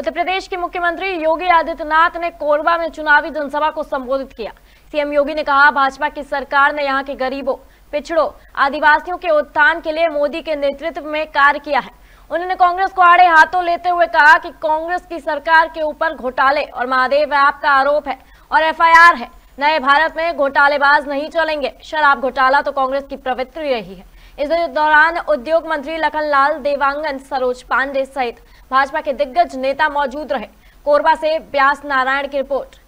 उत्तर प्रदेश के मुख्यमंत्री योगी आदित्यनाथ ने कोरबा में चुनावी जनसभा को संबोधित किया सीएम योगी ने कहा भाजपा की सरकार ने यहाँ के गरीबों पिछड़ों आदिवासियों के उत्थान के लिए मोदी के नेतृत्व में कार्य किया है उन्होंने कांग्रेस को आड़े हाथों लेते हुए कहा कि कांग्रेस की सरकार के ऊपर घोटाले और महादेव ऐप का आरोप है और एफआईआर है नए भारत में घोटालेबाज नहीं चलेंगे शराब घोटाला तो कांग्रेस की प्रवृत्ति रही है इस दौरान उद्योग मंत्री लखनलाल देवांगन सरोज पांडे सहित भाजपा के दिग्गज नेता मौजूद रहे कोरबा से ब्यास नारायण की रिपोर्ट